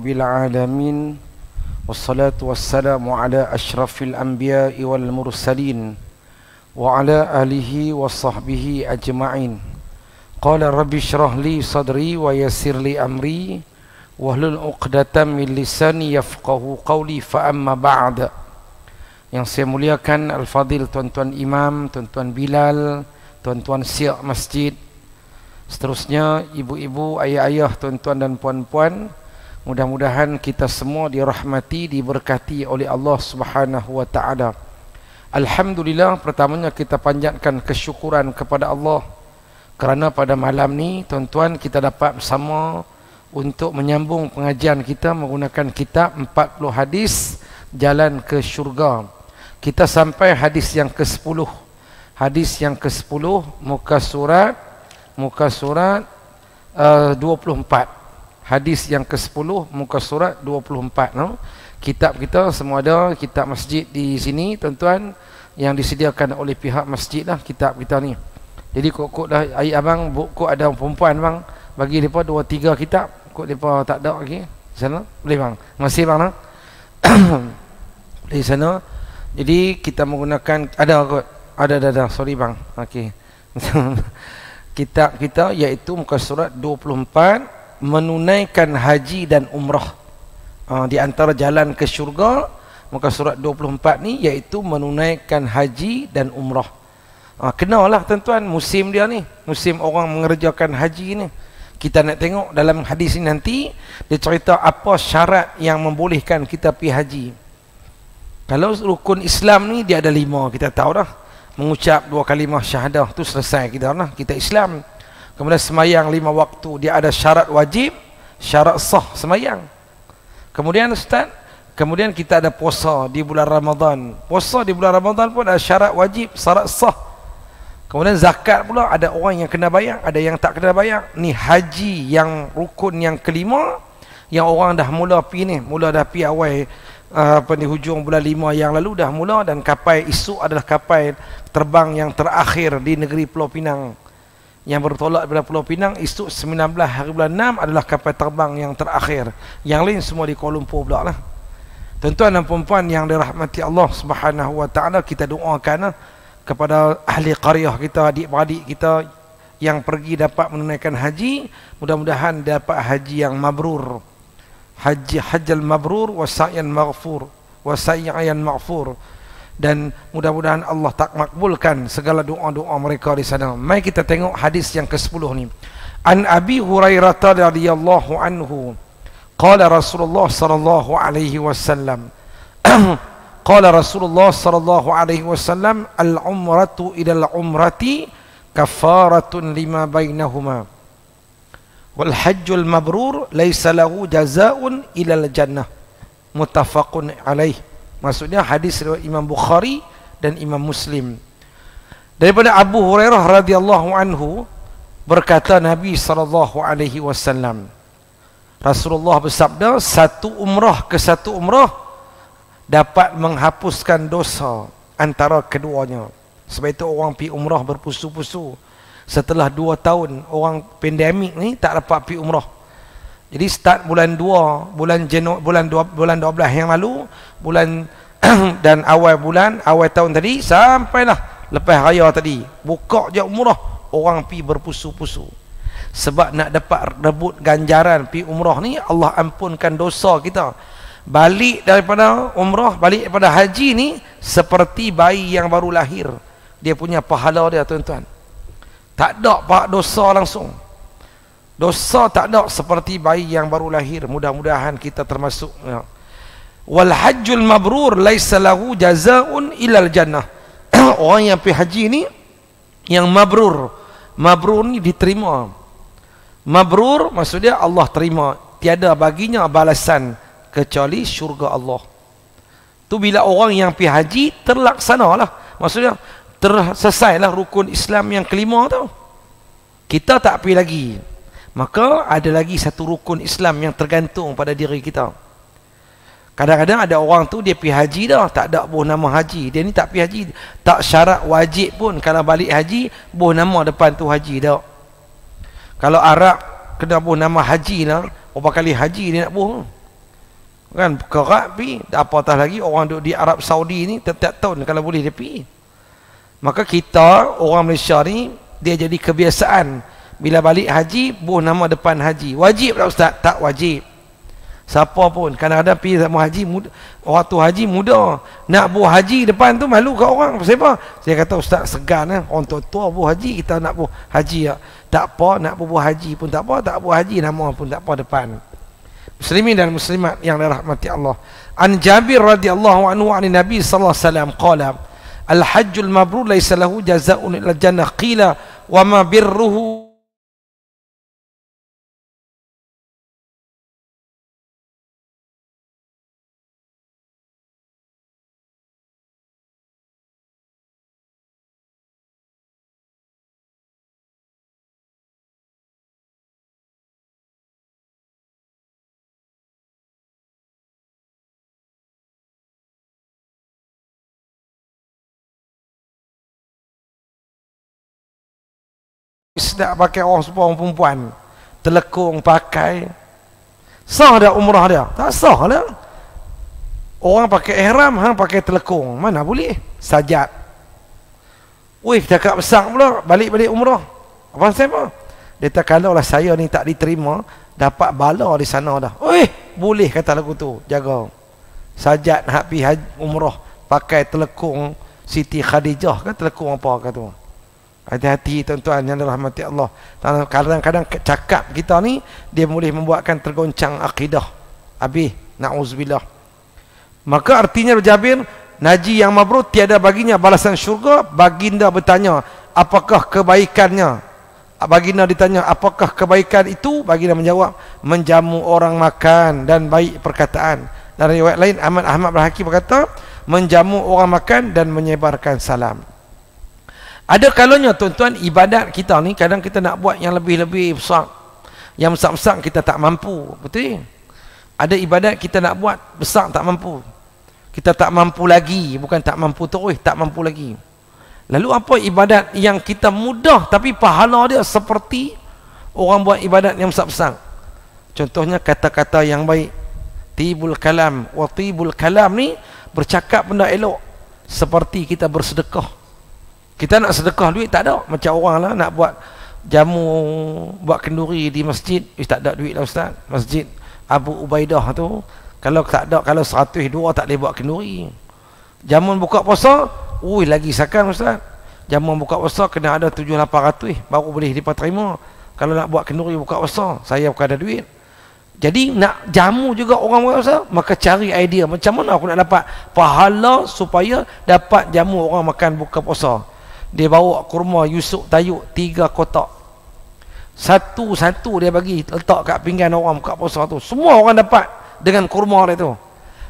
bil alamin wassalatu wassalamu ala asyrafil anbiya wal mursalin wa ala alihi wa sahbihi ajma'in qala rabbi syrah li sadri wa yassir li amri wa hlul uqdatan min lisani yafqahu qawli fa amma ba'd yang saya muliakan al-fadil tuan-tuan imam tuan-tuan bilal tuan-tuan siak masjid seterusnya ibu-ibu ayah-ayah tuan-tuan dan puan-puan Mudah-mudahan kita semua dirahmati, diberkati oleh Allah Subhanahu wa taala. Alhamdulillah pertamanya kita panjatkan kesyukuran kepada Allah kerana pada malam ni tuan-tuan kita dapat bersama untuk menyambung pengajian kita menggunakan kitab 40 hadis jalan ke syurga. Kita sampai hadis yang ke-10. Hadis yang ke-10 muka surat muka surat eh, uh, 24 hadis yang ke-10 muka surat 24 no? kitab kita semua ada kitab masjid di sini tuan-tuan yang disediakan oleh pihak masjid lah kitab kita ni jadi kok-kok dah ayat abang buku ada perempuan bang bagi mereka dua tiga kitab kok mereka tak ada lagi okay? sana boleh bang masih bang nak di sana jadi kita menggunakan ada kot ada dah dah sorry bang okey kitab kita iaitu muka surat 24 menunaikan haji dan umrah ah, di antara jalan ke syurga maka surat 24 ni iaitu menunaikan haji dan umrah ha, kenalah tuan-tuan musim dia ni musim orang mengerjakan haji ni kita nak tengok dalam hadis ini nanti dia cerita apa syarat yang membolehkan kita pergi haji kalau rukun Islam ni dia ada lima kita tahu dah mengucap dua kalimah syahadah tu selesai kita dah kita Islam Kemudian semayang lima waktu Dia ada syarat wajib Syarat sah semayang Kemudian Ustaz Kemudian kita ada puasa di bulan Ramadan Puasa di bulan Ramadan pun ada syarat wajib Syarat sah Kemudian zakat pula ada orang yang kena bayar Ada yang tak kena bayar Ni haji yang rukun yang kelima Yang orang dah mula pergi ni Mula dah pergi awal eh, apa di hujung bulan lima yang lalu dah mula dan kapal isu adalah kapal terbang yang terakhir di negeri Pulau Pinang yang bertolak daripada Pulau Pinang itu 19 hari bulan 6 adalah kapal terbang yang terakhir yang lain semua di Kuala Lumpur pula lah tuan-tuan dan perempuan yang dirahmati Allah subhanahu kita doakan ah, kepada ahli qariah kita adik-beradik kita yang pergi dapat menunaikan haji mudah-mudahan dapat haji yang mabrur haji hajjal mabrur wasayan sa'yan maghfur wa maghfur dan mudah-mudahan Allah tak makbulkan segala doa-doa mereka di sana. Mari kita tengok hadis yang ke-10 ni. An Abi Hurairah radhiyallahu anhu qala Rasulullah sallallahu alaihi wasallam qala Rasulullah sallallahu alaihi wasallam al umratu ila al umrati kafaratun lima bainahuma wal hajjul mabrur laysa lahu jazaa'un ila al jannah muttafaqun alaihi maksudnya hadis riwayat Imam Bukhari dan Imam Muslim daripada Abu Hurairah radhiyallahu anhu berkata Nabi sallallahu alaihi wasallam Rasulullah bersabda satu umrah ke satu umrah dapat menghapuskan dosa antara keduanya sebab itu orang pi umrah berpusu-pusu setelah dua tahun orang pandemik ni tak dapat pi umrah jadi start bulan 2, bulan Jeno, bulan 2, bulan 12 yang lalu, bulan dan awal bulan, awal tahun tadi sampailah lepas raya tadi. Buka je umrah, orang pi berpusu-pusu. Sebab nak dapat rebut ganjaran pi umrah ni Allah ampunkan dosa kita. Balik daripada umrah, balik daripada haji ni seperti bayi yang baru lahir. Dia punya pahala dia tuan-tuan. Tak ada pak dosa langsung dosa tak ada seperti bayi yang baru lahir mudah-mudahan kita termasuk ya. wal hajjul mabrur laisa lahu jazaun ilal jannah orang yang pergi haji ni yang mabrur mabrur ni diterima mabrur maksudnya Allah terima tiada baginya balasan kecuali syurga Allah tu bila orang yang pergi haji terlaksanalah maksudnya tersesailah rukun Islam yang kelima tu kita tak pergi lagi maka ada lagi satu rukun Islam yang tergantung pada diri kita kadang-kadang ada orang tu dia pergi haji dah tak ada buah nama haji dia ni tak pergi haji tak syarat wajib pun kalau balik haji buah nama depan tu haji dah kalau Arab kena buah nama haji lah berapa kali haji dia nak buah kan kerap pergi apatah lagi orang duduk di Arab Saudi ni tiap-tiap tahun kalau boleh dia pergi maka kita orang Malaysia ni dia jadi kebiasaan bila balik haji buh nama depan haji wajib tak lah, ustaz tak wajib siapa pun kadang-kadang pergi sama haji muda, orang haji muda nak buh haji depan tu malu ke orang siapa saya kata ustaz segan eh? orang tua, tua buh haji kita nak buh haji ya. tak apa nak buh, buh haji pun tak apa tak buh haji nama pun tak apa depan muslimin dan muslimat yang dirahmati Allah an jabir radhiyallahu anhu an nabi sallallahu alaihi wasallam qala al hajjul mabrur laysa lahu jazaa'un illa jannah qila wa ma birruhu tak pakai orang semua orang perempuan telekung pakai sah dah umrah dia tak sah lah orang pakai ihram hang pakai telekung mana boleh sajat weh cakap besar pula balik-balik umrah apa saya apa dia tak kalaulah saya ni tak diterima dapat bala di sana dah weh boleh kata lagu tu jaga sajat nak pergi umrah pakai telekung Siti Khadijah kan telekung apa kata tu Hati-hati tuan-tuan yang dirahmati Allah. Kadang-kadang cakap kita ni dia boleh membuatkan tergoncang akidah. Abi, nauzubillah. Maka artinya Jabir Naji yang mabrur tiada baginya balasan syurga Baginda bertanya apakah kebaikannya Baginda ditanya apakah kebaikan itu Baginda menjawab Menjamu orang makan dan baik perkataan Dan riwayat lain Ahmad Ahmad Berhaki berkata Menjamu orang makan dan menyebarkan salam ada kalanya tuan-tuan ibadat kita ni kadang kita nak buat yang lebih-lebih besar. Yang besar-besar kita tak mampu. Betul? Ya? Ada ibadat kita nak buat besar tak mampu. Kita tak mampu lagi, bukan tak mampu terus, tak mampu lagi. Lalu apa ibadat yang kita mudah tapi pahala dia seperti orang buat ibadat yang besar-besar. Contohnya kata-kata yang baik. Tibul kalam. Wa tibul kalam ni bercakap benda elok. Seperti kita bersedekah kita nak sedekah duit tak ada macam orang lah nak buat jamu buat kenduri di masjid eh, tak ada duit lah ustaz masjid Abu Ubaidah tu kalau tak ada kalau seratus dua tak boleh buat kenduri jamun buka puasa ui lagi sakan ustaz jamun buka puasa kena ada tujuh lapan ratus baru boleh diterima kalau nak buat kenduri buka puasa saya bukan ada duit jadi nak jamu juga orang buat puasa maka cari idea macam mana aku nak dapat pahala supaya dapat jamu orang makan buka puasa dia bawa kurma Yusuf Tayuk tiga kotak satu-satu dia bagi letak kat pinggan orang kat puasa tu semua orang dapat dengan kurma dia tu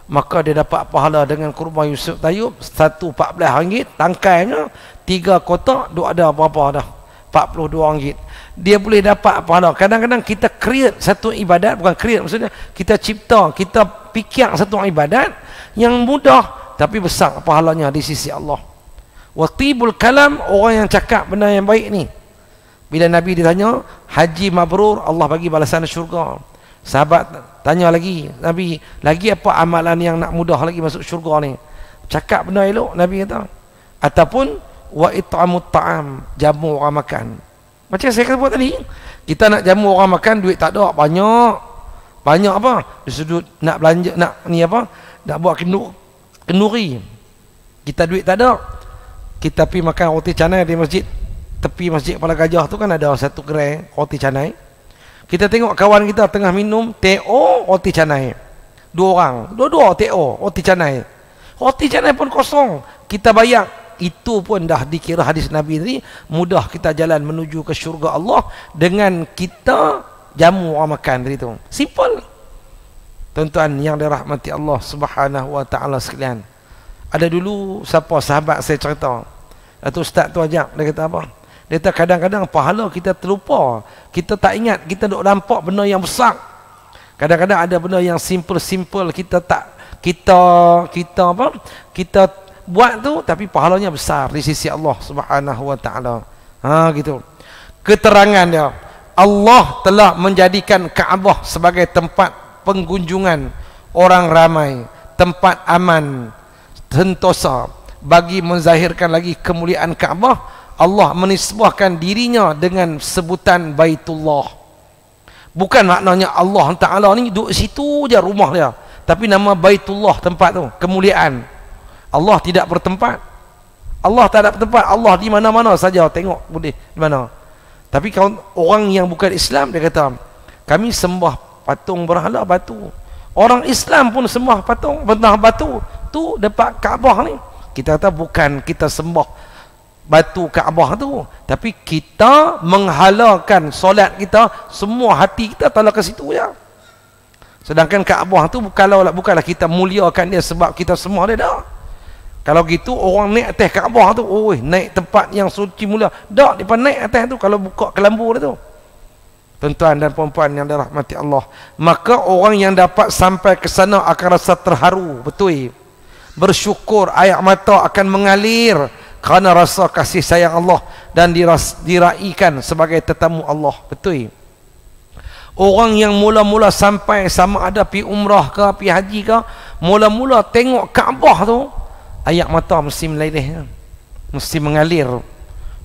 maka dia dapat pahala dengan kurma Yusuf Tayyub satu empat belah ringgit tangkainya tiga kotak tu ada apa-apa dah empat puluh dua ringgit dia boleh dapat pahala kadang-kadang kita create satu ibadat bukan create maksudnya kita cipta kita fikir satu ibadat yang mudah tapi besar pahalanya di sisi Allah Watibul kalam orang yang cakap benda yang baik ni. Bila Nabi ditanya, Haji Mabrur, Allah bagi balasan syurga. Sahabat tanya lagi, Nabi, lagi apa amalan yang nak mudah lagi masuk syurga ni? Cakap benda elok, Nabi kata. Ataupun, wa it'amu ta'am, jamu orang makan. Macam saya kata buat tadi, kita nak jamu orang makan, duit tak ada, banyak. Banyak apa? Di sudut nak belanja, nak ni apa? Nak buat kenduri. Kita duit tak ada, kita pergi makan roti canai di masjid tepi masjid Pala Gajah tu kan ada satu gerai roti canai kita tengok kawan kita tengah minum TO roti canai dua orang dua-dua TO roti canai roti canai pun kosong kita bayang itu pun dah dikira hadis Nabi tadi mudah kita jalan menuju ke syurga Allah dengan kita jamu orang makan tadi tu simple tuan-tuan yang dirahmati Allah subhanahu wa ta'ala sekalian ada dulu siapa sahabat saya cerita atau ustaz tu ajak, dia kata apa? Dia kata kadang-kadang pahala kita terlupa. Kita tak ingat, kita duk nampak benda yang besar. Kadang-kadang ada benda yang simple-simple kita tak kita kita apa? Kita buat tu tapi pahalanya besar di sisi Allah Subhanahu wa taala. Ha gitu. Keterangan dia. Allah telah menjadikan Kaabah sebagai tempat pengunjungan orang ramai, tempat aman, sentosa, bagi menzahirkan lagi kemuliaan Kaabah Allah menisbahkan dirinya dengan sebutan Baitullah bukan maknanya Allah Ta'ala ni duduk situ je rumah dia tapi nama Baitullah tempat tu kemuliaan Allah tidak bertempat Allah tak ada tempat Allah di mana-mana saja tengok boleh di mana tapi kalau orang yang bukan Islam dia kata kami sembah patung berhala batu orang Islam pun sembah patung benda batu tu dekat Kaabah ni kita kata bukan kita sembah batu Kaabah tu tapi kita menghalakan solat kita semua hati kita tolak ke situ ya. sedangkan Kaabah tu kalau lah, bukanlah kita muliakan dia sebab kita semua dia dah kalau gitu orang naik atas Kaabah tu oh, naik tempat yang suci mulia. dah dia naik atas tu kalau buka kelambu dia tu tuan-tuan dan puan-puan yang dirahmati Allah maka orang yang dapat sampai ke sana akan rasa terharu betul eh? bersyukur air mata akan mengalir kerana rasa kasih sayang Allah dan diras, diraikan sebagai tetamu Allah betul orang yang mula-mula sampai sama ada pi umrah ke pi haji ke mula-mula tengok Kaabah tu air mata mesti meleleh ya. mesti mengalir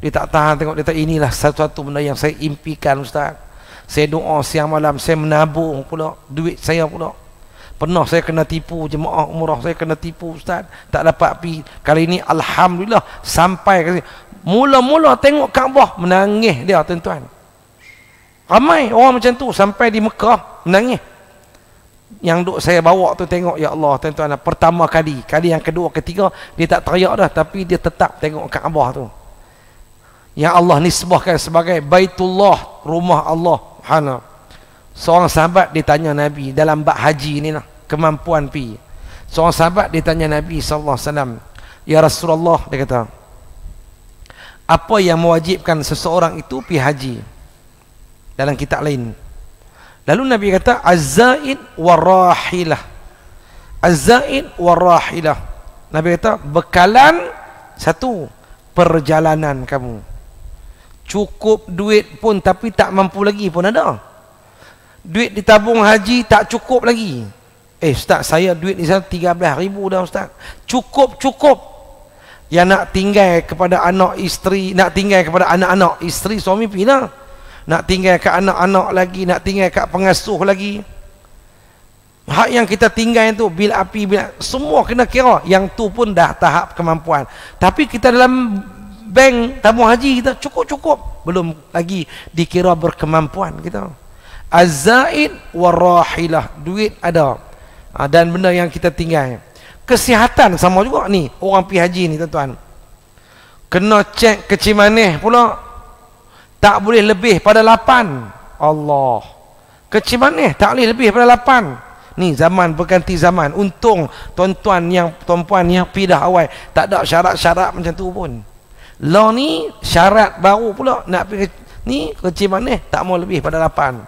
dia tak tahan tengok dia tak inilah satu-satu benda yang saya impikan ustaz saya doa siang malam saya menabung pula duit saya pula pernah saya kena tipu jemaah umrah saya kena tipu ustaz tak dapat pi kali ini alhamdulillah sampai ke sini mula-mula tengok Kaabah menangis dia tuan-tuan ramai orang macam tu sampai di Mekah menangis yang duk saya bawa tu tengok ya Allah tuan-tuan pertama kali kali yang kedua ketiga dia tak teriak dah tapi dia tetap tengok Kaabah tu yang Allah nisbahkan sebagai Baitullah rumah Allah Subhanahu seorang sahabat ditanya Nabi dalam bab haji ni lah kemampuan pi. Seorang sahabat dia tanya Nabi sallallahu alaihi wasallam, "Ya Rasulullah," dia kata, "Apa yang mewajibkan seseorang itu pi haji?" Dalam kitab lain. Lalu Nabi kata, "Azza'id warahilah." Azza'id warahilah. Nabi kata, "Bekalan satu perjalanan kamu." Cukup duit pun tapi tak mampu lagi pun ada. Duit ditabung haji tak cukup lagi. Eh ustaz saya duit ni saya 13 ribu dah ustaz Cukup cukup Yang nak tinggal kepada anak isteri Nak tinggal kepada anak-anak isteri suami pina lah. Nak tinggal ke anak-anak lagi Nak tinggal ke pengasuh lagi Hak yang kita tinggal itu Bil api bil Semua kena kira Yang tu pun dah tahap kemampuan Tapi kita dalam bank tabung haji kita cukup-cukup belum lagi dikira berkemampuan kita azaid warahilah duit ada Ah, dan benda yang kita tinggal kesihatan sama juga ni orang pergi haji ni tuan-tuan kena cek kecil manis pula tak boleh lebih pada lapan Allah kecil manis tak boleh lebih pada lapan ni zaman berganti zaman untung tuan-tuan yang tuan-puan yang pindah awal tak ada syarat-syarat macam tu pun law ni syarat baru pula nak pergi ni kecil manis tak mau lebih pada lapan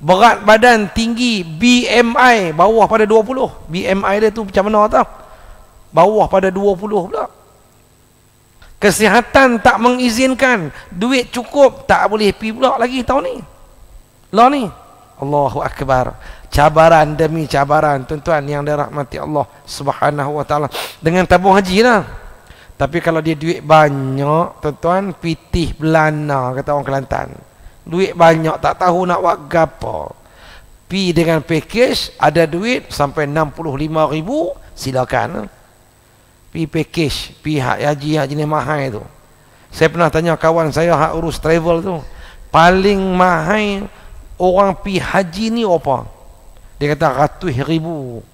berat badan tinggi BMI bawah pada 20 BMI dia tu macam mana tau bawah pada 20 pula kesihatan tak mengizinkan duit cukup tak boleh pi pula lagi tahun ni lah ni Allahu Akbar cabaran demi cabaran tuan-tuan yang dirahmati Allah subhanahu wa ta'ala dengan tabung haji lah tapi kalau dia duit banyak tuan-tuan pitih belana kata orang Kelantan duit banyak tak tahu nak buat gapo pi dengan package ada duit sampai 65 ribu silakan pi package pihak haji hak jenis mahal itu saya pernah tanya kawan saya hak urus travel tu paling mahal orang pi haji ni apa dia kata ratus ribu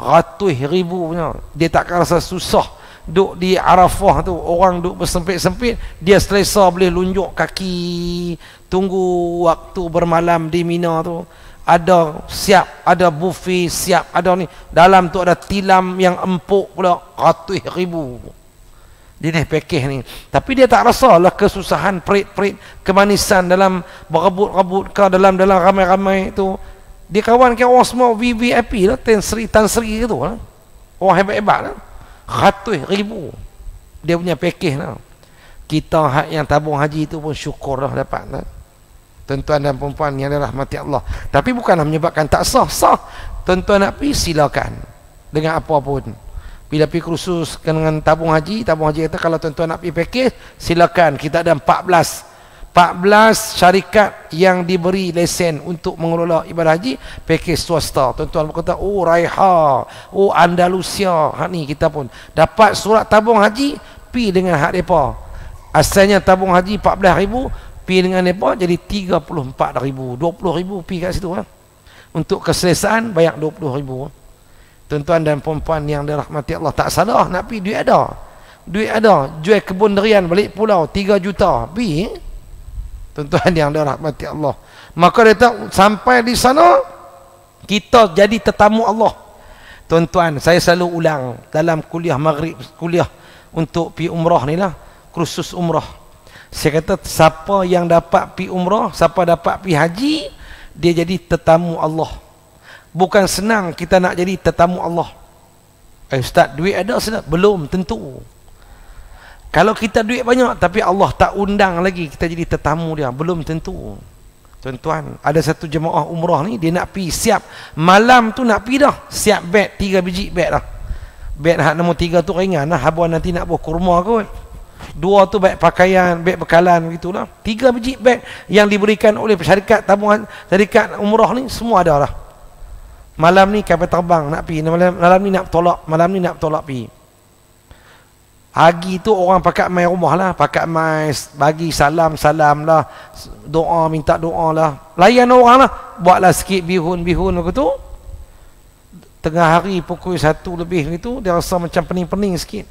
ratus ribu punya dia tak rasa susah duk di Arafah tu orang duk bersempit-sempit dia selesa boleh lunjuk kaki tunggu waktu bermalam di Mina tu ada siap ada buffet siap ada ni dalam tu ada tilam yang empuk pula ratus ribu jenis pakej ni tapi dia tak rasa lah kesusahan perit-perit kemanisan dalam berebut-rebut ke dalam dalam ramai-ramai tu dia kawan kan orang oh, semua VVIP lah Tan Sri Tan Sri tu lah orang oh, hebat-hebat lah ratus ribu dia punya pakej tu kita ha- yang tabung haji itu pun syukur dah dapat tu tuan-tuan dan perempuan yang dirahmati Allah tapi bukanlah menyebabkan tak sah sah tuan-tuan nak pergi silakan dengan apa pun bila pergi kursus dengan tabung haji tabung haji kata kalau tuan-tuan nak pergi pakej silakan kita ada 14 14 syarikat yang diberi lesen untuk mengelola ibadah haji pakej swasta. Tuan-tuan berkata, "Oh Raiha, oh Andalusia." Ha ni kita pun dapat surat tabung haji pi dengan hak depa. Asalnya tabung haji 14000 pi dengan depa jadi 34000. 20000 pi kat situ ha? Untuk keselesaan bayar 20000. Ha? Tuan-tuan dan puan-puan yang dirahmati Allah tak salah nak pi duit ada. Duit ada, jual kebun derian balik pulau 3 juta. Pi. Tuan-tuan yang dirahmati Allah. Maka dia tahu, sampai di sana, kita jadi tetamu Allah. Tuan-tuan, saya selalu ulang dalam kuliah maghrib, kuliah untuk pi umrah ni lah, kursus umrah. Saya kata, siapa yang dapat pi umrah, siapa dapat pi haji, dia jadi tetamu Allah. Bukan senang kita nak jadi tetamu Allah. Eh, Ustaz, duit ada sudah? Belum, Tentu. Kalau kita duit banyak tapi Allah tak undang lagi kita jadi tetamu dia, belum tentu. Tuan-tuan, ada satu jemaah umrah ni dia nak pi siap malam tu nak pi dah, siap bed tiga biji bed dah. Bed hak nombor tiga tu ringan lah, habuan nanti nak buah kurma kot. Dua tu beg pakaian, beg bekalan gitulah. Tiga biji beg yang diberikan oleh syarikat tabungan syarikat umrah ni semua ada lah. Malam ni kapal terbang nak pi. malam, malam ni nak tolak, malam ni nak tolak pi. Hari tu orang pakat main rumah lah. Pakat main bagi salam-salam lah. Doa minta doa lah. Layan orang lah. Buatlah sikit bihun-bihun waktu tu. Tengah hari pukul satu lebih gitu. Dia rasa macam pening-pening sikit.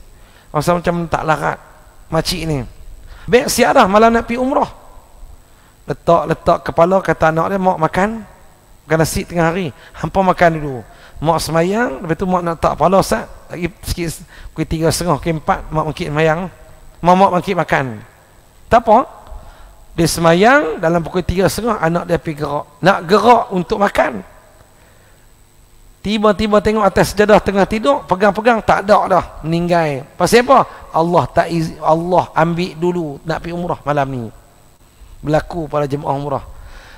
Rasa macam tak larat. Makcik ni. Baik siap dah malam nak pergi umrah. Letak-letak kepala kata anak dia. Mak makan. Makan nasi tengah hari. Hampa makan dulu mak semayang lepas tu mak nak tak pala sat lagi sikit pukul tiga setengah ke empat mak bangkit semayang mak mak bangkit makan tak apa dia semayang dalam pukul tiga setengah anak dia pergi gerak nak gerak untuk makan tiba-tiba tengok atas sejadah tengah tidur pegang-pegang tak ada dah meninggal pasal apa Allah tak izin, Allah ambil dulu nak pergi umrah malam ni berlaku pada jemaah umrah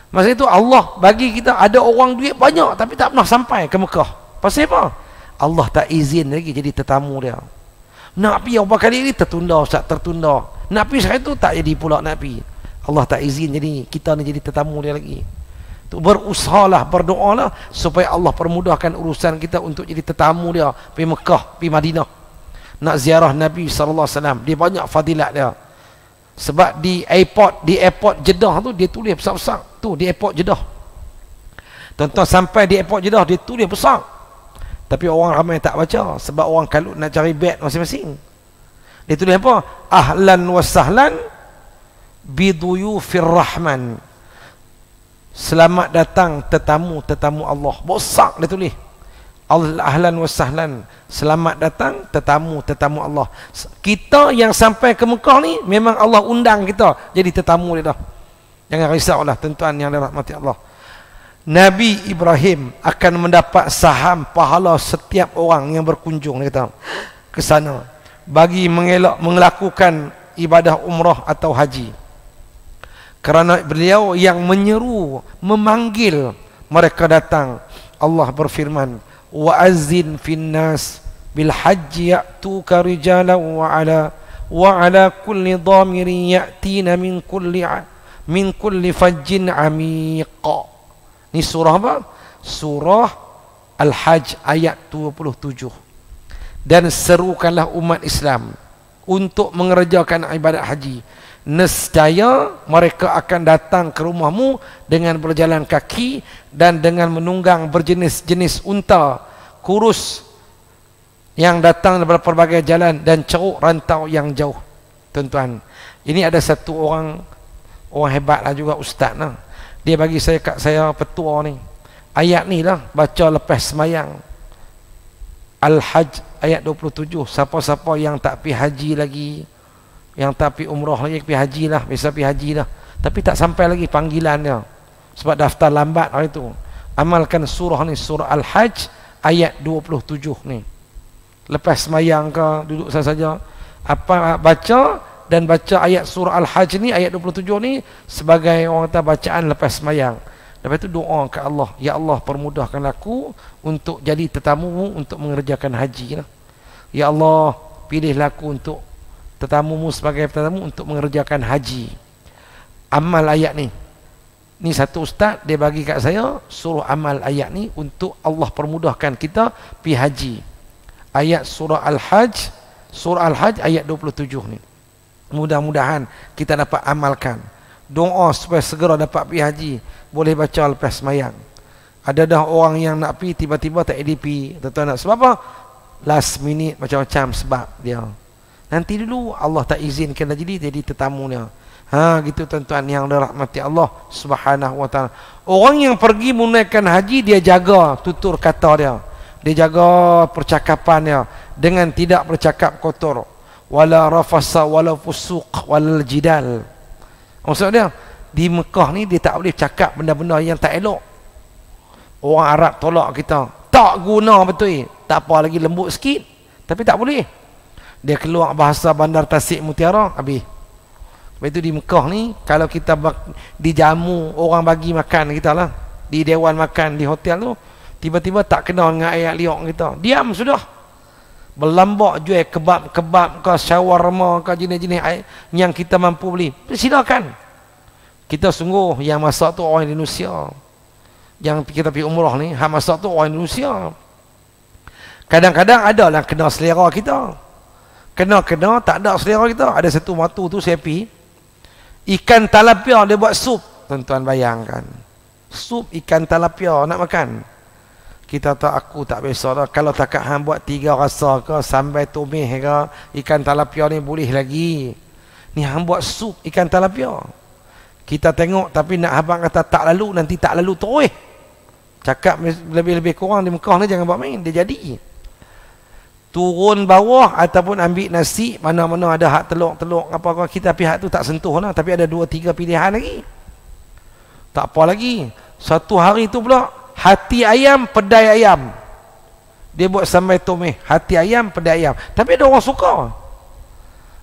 Masa itu Allah bagi kita ada orang duit banyak tapi tak pernah sampai ke Mekah. Pasal apa? Allah tak izin lagi jadi tetamu dia. Nak pergi apa kali ini tertunda Ustaz, tertunda. Nak pergi sehari itu tak jadi pula nak pergi. Allah tak izin jadi kita ni jadi tetamu dia lagi. Tu berusahalah, berdoalah supaya Allah permudahkan urusan kita untuk jadi tetamu dia pergi Mekah, pergi Madinah. Nak ziarah Nabi sallallahu alaihi wasallam. Dia banyak fadilat dia sebab di airport di airport Jeddah tu dia tulis besar-besar tu di airport Jeddah tuan sampai di airport Jeddah dia tulis besar tapi orang ramai tak baca sebab orang kalut nak cari bed masing-masing dia tulis apa ahlan wa sahlan bi duyufir rahman selamat datang tetamu-tetamu Allah besar dia tulis ahlan wa sahlan selamat datang tetamu-tetamu Allah kita yang sampai ke Mekah ni memang Allah undang kita jadi tetamu dia dah jangan risau lah tuan-tuan yang rahmati Allah Nabi Ibrahim akan mendapat saham pahala setiap orang yang berkunjung kita ke sana bagi mengelak melakukan ibadah umrah atau haji kerana beliau yang menyeru memanggil mereka datang Allah berfirman وأذن في الناس بالحج يأتوك رجالا وعلى وعلى كل ضامر يأتين من كل min kulli فج عميق ni surah apa? surah Al-Hajj ayat 27 dan serukanlah umat Islam untuk mengerjakan ibadat haji nescaya mereka akan datang ke rumahmu dengan berjalan kaki dan dengan menunggang berjenis-jenis unta kurus yang datang dari berbagai jalan dan ceruk rantau yang jauh tuan-tuan ini ada satu orang orang hebatlah juga ustaz lah dia bagi saya kat saya petua ni ayat ni lah baca lepas semayang Al-Hajj ayat 27 siapa-siapa yang tak pergi haji lagi yang tapi umroh lagi pergi haji lah bisa pergi haji lah tapi tak sampai lagi panggilannya sebab daftar lambat hari itu amalkan surah ni surah al-hajj ayat 27 ni lepas semayang ke duduk saya saja apa baca dan baca ayat surah al-hajj ni ayat 27 ni sebagai orang kata bacaan lepas semayang lepas itu doa ke Allah ya Allah permudahkan aku untuk jadi tetamu untuk mengerjakan haji lah. ya Allah pilih aku untuk tetamumu sebagai tetamu untuk mengerjakan haji amal ayat ni ni satu ustaz dia bagi kat saya suruh amal ayat ni untuk Allah permudahkan kita pi haji ayat surah al-hajj surah al-hajj ayat 27 ni mudah-mudahan kita dapat amalkan doa supaya segera dapat pi haji boleh baca lepas semayang ada dah orang yang nak pi tiba-tiba tak ada pi tuan-tuan nak sebab apa last minute macam-macam sebab dia Nanti dulu Allah tak izinkan jadi jadi tetamunya. Ha gitu tuan-tuan yang dirahmati Allah Subhanahu Orang yang pergi menunaikan haji dia jaga tutur kata dia. Dia jaga percakapannya dengan tidak bercakap kotor. Wala rafasa wala fusuq wal jidal. Maksud dia di Mekah ni dia tak boleh cakap benda-benda yang tak elok. Orang Arab tolak kita. Tak guna betul. Tak apa lagi lembut sikit tapi tak boleh dia keluar bahasa bandar Tasik Mutiara habis lepas itu di Mekah ni kalau kita dijamu orang bagi makan kita lah di dewan makan di hotel tu tiba-tiba tak kenal dengan ayat liok kita diam sudah berlambak jual kebab-kebab ke syawarma ke jenis-jenis yang kita mampu beli silakan kita sungguh yang masak tu orang Indonesia yang kita pergi umrah ni yang masak tu orang Indonesia kadang-kadang ada yang kena selera kita kena-kena tak ada selera kita ada satu matu tu saya pi ikan talapia dia buat sup tuan-tuan bayangkan sup ikan talapia nak makan kita tak aku tak biasa dah kalau tak hang buat tiga rasa ke sambal tumis ke ikan talapia ni boleh lagi ni hang buat sup ikan talapia kita tengok tapi nak abang kata tak lalu nanti tak lalu terus cakap lebih-lebih kurang di Mekah ni jangan buat main dia jadi turun bawah ataupun ambil nasi mana-mana ada hak teluk-teluk apa apa kita pihak tu tak sentuh lah tapi ada dua tiga pilihan lagi tak apa lagi satu hari tu pula hati ayam pedai ayam dia buat sambal tumis hati ayam pedai ayam tapi ada orang suka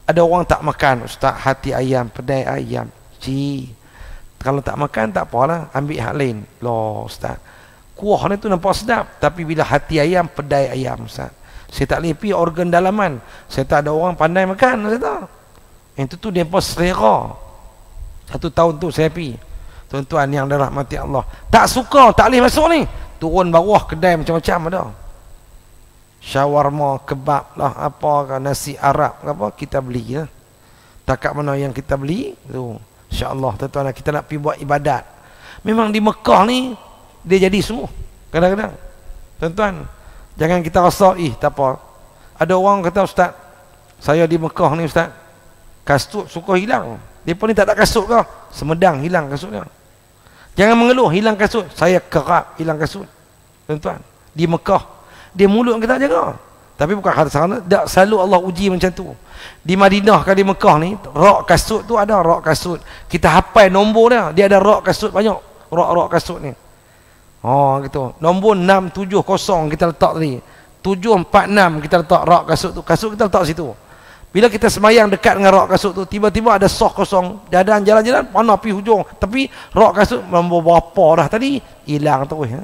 ada orang tak makan ustaz hati ayam pedai ayam ci kalau tak makan tak apalah ambil hak lain loh ustaz kuah ni tu nampak sedap tapi bila hati ayam pedai ayam ustaz saya tak boleh pergi organ dalaman saya tak ada orang pandai makan saya tahu. itu tu mereka selera satu tahun tu saya pergi tuan-tuan yang darah mati Allah tak suka tak boleh masuk ni turun bawah kedai macam-macam ada syawarma kebab lah apa kan, nasi Arab apa kita beli ya. tak kat mana yang kita beli tu insyaAllah tuan-tuan kita nak pergi buat ibadat memang di Mekah ni dia jadi semua kadang-kadang tuan-tuan Jangan kita rasa, ih tak apa. Ada orang kata, Ustaz, saya di Mekah ni Ustaz, kasut suka hilang. Dia ni tak ada kasut ke? Semedang hilang kasutnya. Jangan mengeluh, hilang kasut. Saya kerap hilang kasut. Tuan-tuan, di Mekah, dia mulut kita jaga. Tapi bukan kata sana, tak selalu Allah uji macam tu. Di Madinah ke di Mekah ni, rak kasut tu ada rak kasut. Kita hapai nombor dia, dia ada rak kasut banyak. Rak-rak kasut ni. Oh gitu. Nombor 670 kosong kita letak tadi. 746 kita letak rak kasut tu. Kasut kita letak situ. Bila kita semayang dekat dengan rak kasut tu, tiba-tiba ada soh kosong. Dadan jalan-jalan, mana pergi hujung. Tapi rak kasut nombor berapa dah tadi, hilang tu. Ya.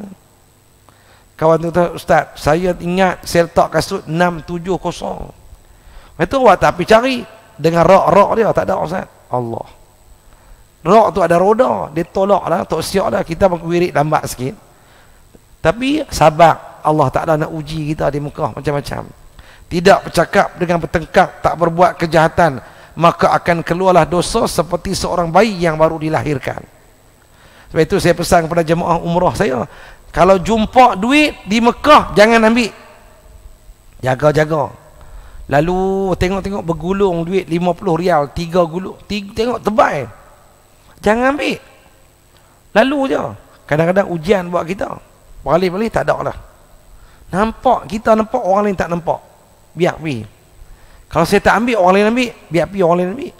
Kawan tu tahu, Ustaz, saya ingat saya letak kasut 670. Lepas tu awak tak pergi cari. Dengan rak-rak dia, tak ada Ustaz. Allah. Rak tu ada roda, dia tolak lah, tak siap Kita pun wirik lambat sikit. Tapi sabar Allah Ta'ala nak uji kita di muka macam-macam Tidak bercakap dengan bertengkar Tak berbuat kejahatan Maka akan keluarlah dosa seperti seorang bayi yang baru dilahirkan Sebab itu saya pesan kepada jemaah umrah saya Kalau jumpa duit di Mekah jangan ambil Jaga-jaga Lalu tengok-tengok bergulung duit 50 rial Tiga gulung tiga, Tengok tebal Jangan ambil Lalu je Kadang-kadang ujian buat kita Berhalif-halif tak ada lah. Nampak, kita nampak, orang lain tak nampak. Biar pergi. Kalau saya tak ambil, orang lain ambil. Biar pergi, orang lain ambil.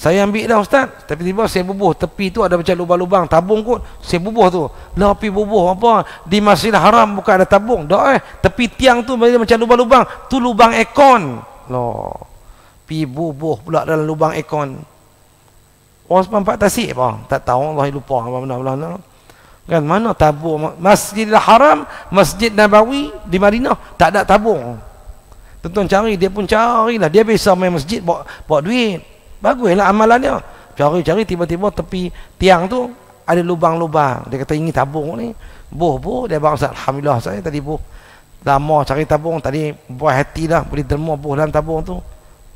Saya ambil dah Ustaz. Tapi tiba saya bubuh. Tepi tu ada macam lubang-lubang. Tabung kot. Saya bubuh tu. Lah pergi bubuh apa? Di masjid haram bukan ada tabung. Tak eh. Tepi tiang tu macam lubang-lubang. Tu lubang ekon. Loh. Pi bubuh pula dalam lubang ekon. Orang sempat tasik apa? Tak tahu Allah lupa apa benda-benda kan mana tabur masjidil haram masjid nabawi di madinah tak ada tabur tentu cari dia pun carilah dia biasa main masjid bawa, bawa duit baguslah amalannya cari-cari tiba-tiba tepi tiang tu ada lubang-lubang dia kata ini tabung ni boh boh dia bangsa alhamdulillah saya tadi boh lama cari tabung tadi buah hati dah boleh derma boh dalam tabung tu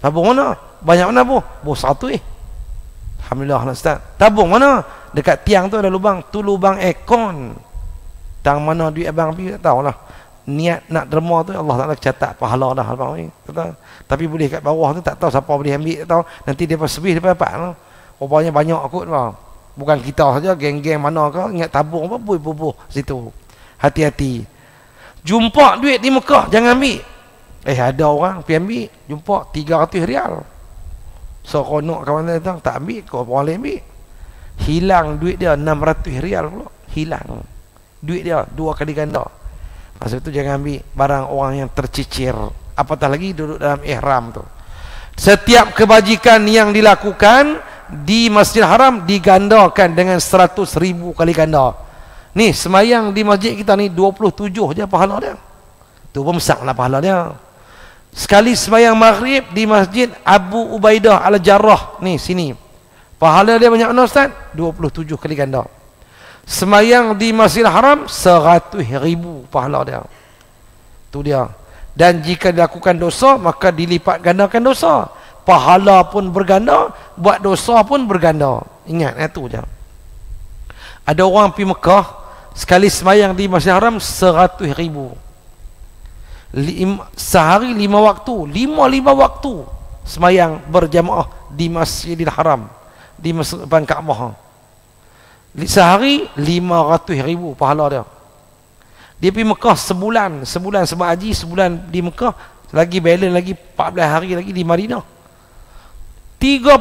tabung mana banyak mana boh bu satu eh Alhamdulillah Allah Ustaz Tabung mana? Dekat tiang tu ada lubang Tu lubang aircon Tang mana duit abang pergi tak lah Niat nak derma tu Allah Ta'ala catat pahala dah abang ni Tapi boleh kat bawah tu tak tahu siapa boleh ambil tahu Nanti dia sebih dia dapat lah Rupanya banyak kot lah Bukan kita saja geng-geng mana ke niat tabung apa pun pupuh situ Hati-hati Jumpa duit di Mekah jangan ambil Eh ada orang pergi ambil Jumpa 300 rial So seronok ke mana tu tak ambil kau orang lain ambil hilang duit dia 600 rial pula hilang duit dia dua kali ganda masa tu jangan ambil barang orang yang tercicir apatah lagi duduk dalam ihram tu setiap kebajikan yang dilakukan di masjid haram digandakan dengan 100 ribu kali ganda ni semayang di masjid kita ni 27 je pahala dia tu pun besar lah pahala dia sekali semayang maghrib di masjid Abu Ubaidah Al-Jarrah ni sini pahala dia banyak mana Ustaz? 27 kali ganda Semayang di Masjid Haram 100 ribu pahala dia tu dia dan jika dilakukan dosa maka dilipat gandakan dosa pahala pun berganda buat dosa pun berganda ingat itu eh, je ada orang pergi Mekah sekali semayang di Masjid Haram 100 ribu lima, sehari lima waktu lima-lima waktu semayang berjamaah di Masjidil Haram di bangka Kaabah sehari lima ratus ribu pahala dia dia pergi Mekah sebulan sebulan sebab haji sebulan di Mekah lagi balance lagi 14 hari lagi di Madinah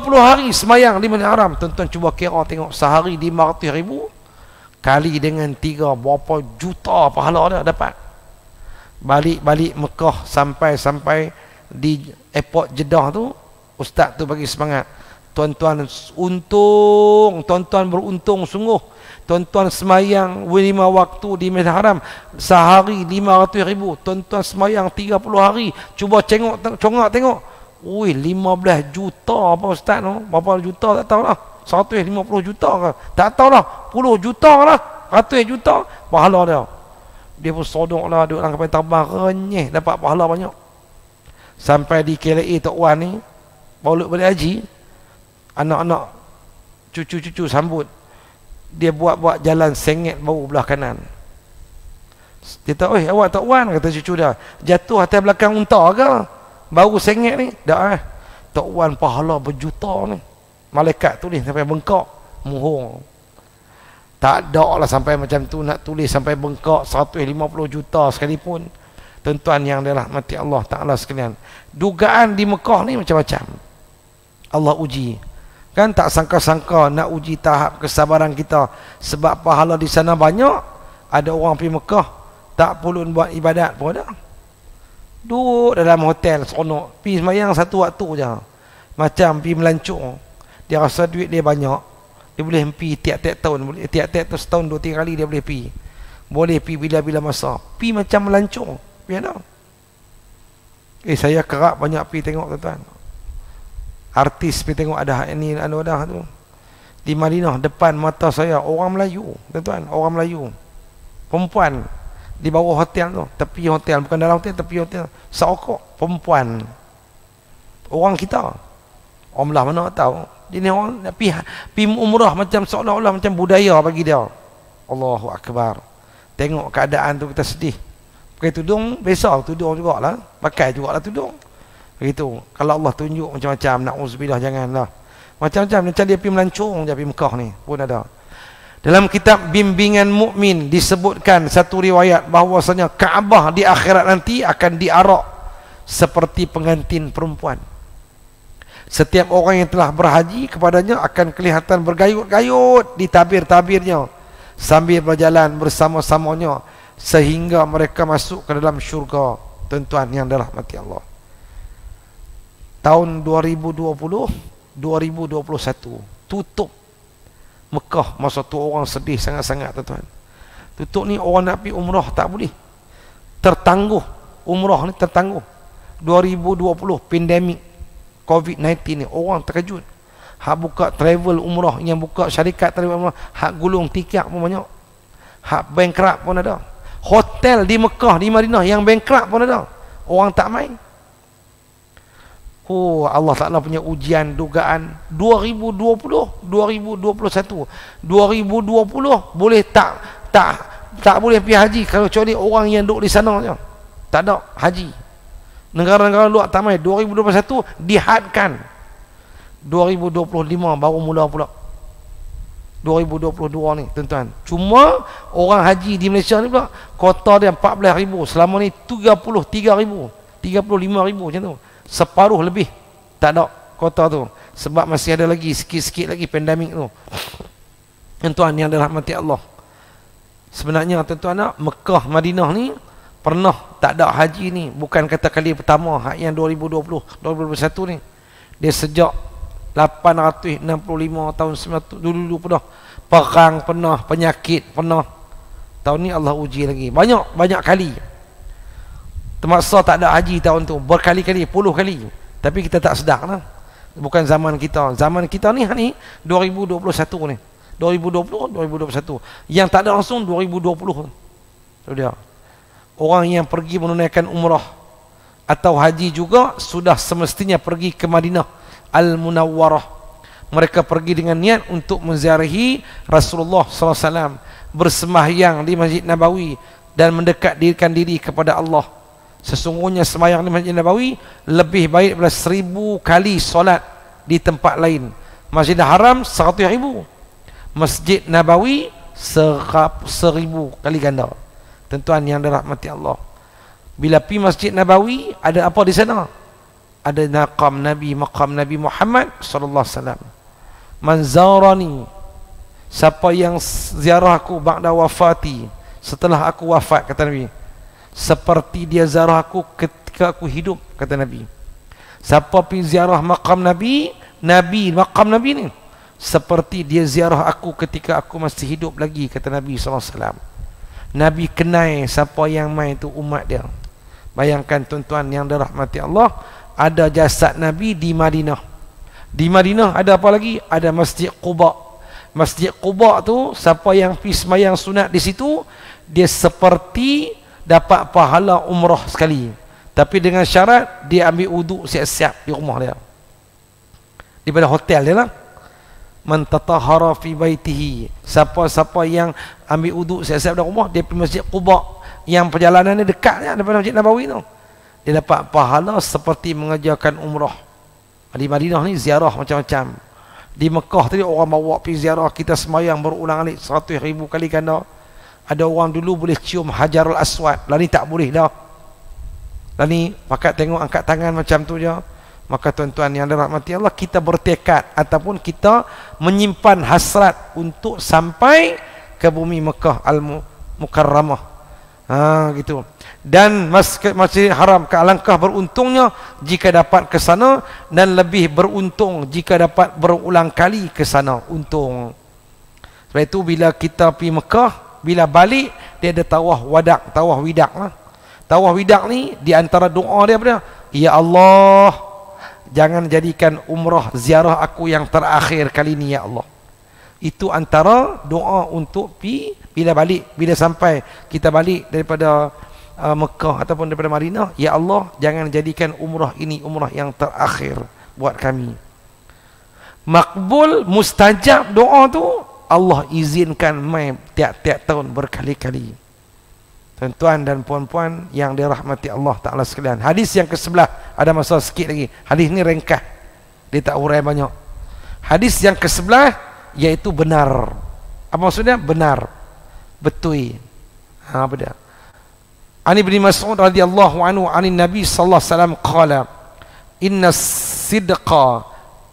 puluh hari semayang di Masjidil Haram tuan-tuan cuba kira tengok sehari lima ratus ribu kali dengan tiga berapa juta pahala dia dapat balik-balik Mekah sampai-sampai di airport Jeddah tu ustaz tu bagi semangat tuan-tuan untung tuan-tuan beruntung sungguh tuan-tuan semayang lima waktu di Masjid Haram sehari 500 ribu tuan-tuan semayang 30 hari cuba cengok congak tengok ui 15 juta apa ustaz tu berapa juta tak tahu lah. tahulah 150 juta ke tak lah. 10 juta lah ratus juta pahala dia dia pun sodok lah duduk langkah tambah renyih dapat pahala banyak sampai di KLA Tok Wan ni Paulut balik haji anak-anak cucu-cucu sambut dia buat-buat jalan sengit bau belah kanan dia tahu, eh awak Tok Wan kata cucu dia jatuh hati belakang unta ke bau sengit ni dah eh Tok Wan pahala berjuta ni malaikat tu ni sampai bengkak mohon tak ada lah sampai macam tu nak tulis sampai bengkak 150 juta sekalipun tentuan yang yang dirahmati Allah Ta'ala sekalian dugaan di Mekah ni macam-macam Allah uji kan tak sangka-sangka nak uji tahap kesabaran kita sebab pahala di sana banyak ada orang pergi Mekah tak perlu buat ibadat pun ada duduk dalam hotel seronok pergi semayang satu waktu je macam pergi melancur dia rasa duit dia banyak dia boleh pergi tiap-tiap tahun, tiap-tiap tahun setahun dua tiga kali dia boleh pergi. Boleh pergi bila-bila masa. Pergi macam melancung. Ya tahu. Eh saya kerap banyak pergi tengok tuan-tuan. Artis pergi tengok ada ini anu ada tu. Di Madinah depan mata saya orang Melayu, tuan-tuan, orang Melayu. Perempuan di bawah hotel tu, tepi hotel bukan dalam hotel, tepi hotel. Seokok perempuan. Orang kita. Orang belah mana tahu dia ni orang nak pi ha, pi umrah macam seolah-olah macam budaya bagi dia. Allahu akbar. Tengok keadaan tu kita sedih. Pakai tudung biasa tudung jugaklah, pakai jugaklah tudung. Begitu. Kalau Allah tunjuk macam-macam nak uzbilah janganlah. Macam-macam macam dia pi melancung dia pi Mekah ni pun ada. Dalam kitab Bimbingan Mukmin disebutkan satu riwayat bahwasanya Kaabah di akhirat nanti akan diarak seperti pengantin perempuan. Setiap orang yang telah berhaji kepadanya akan kelihatan bergayut-gayut di tabir-tabirnya sambil berjalan bersama-samanya sehingga mereka masuk ke dalam syurga tuan-tuan yang dirahmati Allah. Tahun 2020, 2021 tutup Mekah masa tu orang sedih sangat-sangat tuan-tuan. Tutup ni orang nak pergi umrah tak boleh. Tertangguh umrah ni tertangguh. 2020 pandemik COVID-19 ni orang terkejut hak buka travel umrah yang buka syarikat travel umrah hak gulung tikiak pun banyak hak bankrupt pun ada hotel di Mekah di Madinah yang bankrupt pun ada orang tak main Oh Allah Ta'ala punya ujian dugaan 2020 2021 2020 boleh tak tak tak boleh pergi haji kalau kecuali orang yang duduk di sana je tak ada haji negara-negara luar tamai 2021 dihadkan 2025 baru mula pula 2022 ni tuan-tuan cuma orang haji di Malaysia ni pula kota dia 14 ribu selama ni 33 ribu 35 ribu macam tu separuh lebih tak ada kota tu sebab masih ada lagi sikit-sikit lagi pandemik tu tuan-tuan yang dirahmati Allah sebenarnya tuan-tuan nak Mekah Madinah ni pernah tak ada haji ni bukan kata kali pertama yang 2020 2021 ni dia sejak 865 tahun dulu-dulu pernah perang pernah penyakit pernah tahun ni Allah uji lagi banyak banyak kali termasa tak ada haji tahun tu berkali-kali puluh kali tapi kita tak sedar lah bukan zaman kita zaman kita ni ni 2021 ni 2020 2021 yang tak ada langsung 2020 tu dia orang yang pergi menunaikan umrah atau haji juga sudah semestinya pergi ke Madinah Al-Munawwarah mereka pergi dengan niat untuk menziarahi Rasulullah sallallahu alaihi wasallam bersembahyang di Masjid Nabawi dan mendekat dirikan diri kepada Allah sesungguhnya semayang di Masjid Nabawi lebih baik daripada seribu kali solat di tempat lain Masjid Haram seratus ribu Masjid Nabawi seribu kali ganda Tentuan yang dirahmati Allah. Bila pi Masjid Nabawi, ada apa di sana? Ada naqam Nabi, maqam Nabi Muhammad sallallahu alaihi wasallam. Siapa yang ziarah aku ba'da wafati, setelah aku wafat kata Nabi. Seperti dia ziarah aku ketika aku hidup kata Nabi. Siapa pi ziarah maqam Nabi, Nabi maqam Nabi ni seperti dia ziarah aku ketika aku masih hidup lagi kata Nabi sallallahu alaihi wasallam. Nabi kenai siapa yang mai tu umat dia. Bayangkan tuan-tuan yang dirahmati Allah, ada jasad Nabi di Madinah. Di Madinah ada apa lagi? Ada Masjid Quba. Masjid Quba tu siapa yang pergi sembahyang sunat di situ, dia seperti dapat pahala umrah sekali. Tapi dengan syarat dia ambil wuduk siap-siap di rumah dia. Daripada hotel dia lah man tatahara fi baitihi siapa-siapa yang ambil uduk siap-siap dalam rumah dia pergi masjid Quba yang perjalanan ni dekatnya daripada masjid Nabawi tu dia dapat pahala seperti mengajarkan umrah di Madinah ni ziarah macam-macam di Mekah tadi orang bawa pergi ziarah kita semayang berulang alik seratus ribu kali ganda ada orang dulu boleh cium hajarul aswad lah ni tak boleh dah lah ni pakat tengok angkat tangan macam tu je maka tuan-tuan yang dirahmati Allah kita bertekad ataupun kita menyimpan hasrat untuk sampai ke bumi Mekah al-mukarramah ha gitu dan masjid haram ke alangkah beruntungnya jika dapat ke sana dan lebih beruntung jika dapat berulang kali ke sana untung sebab itu bila kita pergi Mekah bila balik dia ada tawah wadak tawah widak lah tawah widak ni di antara doa dia apa dia ya Allah jangan jadikan umrah ziarah aku yang terakhir kali ini ya Allah. Itu antara doa untuk pi bila balik, bila sampai kita balik daripada uh, Mekah ataupun daripada Madinah, ya Allah jangan jadikan umrah ini umrah yang terakhir buat kami. Makbul mustajab doa tu Allah izinkan mai tiap-tiap tahun berkali-kali. Tuan-tuan dan puan-puan yang dirahmati Allah Ta'ala sekalian. Hadis yang ke sebelah. Ada masalah sikit lagi. Hadis ini ringkah. Dia tak urai banyak. Hadis yang ke sebelah yaitu benar. Apa maksudnya? Benar. Betul. Ha, apa dia? Ani bin Mas'ud radhiyallahu anhu ani Nabi sallallahu alaihi wasallam qala inna sidqa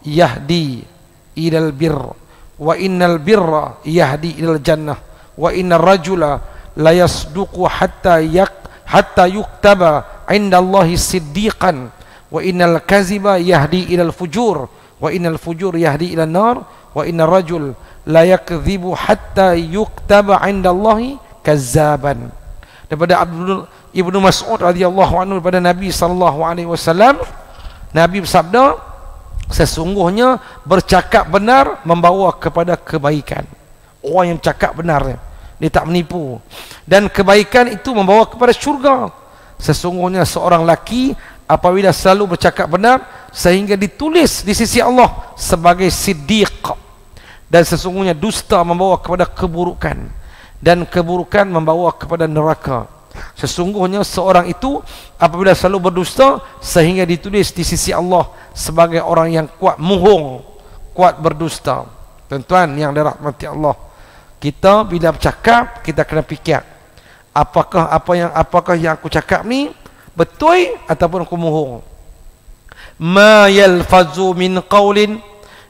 yahdi ilal birr wa innal birra yahdi ilal jannah wa innar rajula la yasduqu hatta yak hatta yuktaba inda Allahi siddiqan wa innal kaziba yahdi ila al-fujur wa innal fujur yahdi ila nar wa innal rajul la yakdhibu hatta yuktaba inda Allahi kazzaban daripada Abdul Ibnu Mas'ud radhiyallahu anhu daripada Nabi sallallahu alaihi wasallam Nabi bersabda sesungguhnya bercakap benar membawa kepada kebaikan orang yang cakap benar dia tak menipu dan kebaikan itu membawa kepada syurga sesungguhnya seorang laki apabila selalu bercakap benar sehingga ditulis di sisi Allah sebagai siddiq dan sesungguhnya dusta membawa kepada keburukan dan keburukan membawa kepada neraka sesungguhnya seorang itu apabila selalu berdusta sehingga ditulis di sisi Allah sebagai orang yang kuat muhung kuat berdusta tuan-tuan yang dirahmati Allah kita bila bercakap kita kena fikir apakah apa yang apakah yang aku cakap ni betul ataupun aku mohong ma yalfazu min qaulin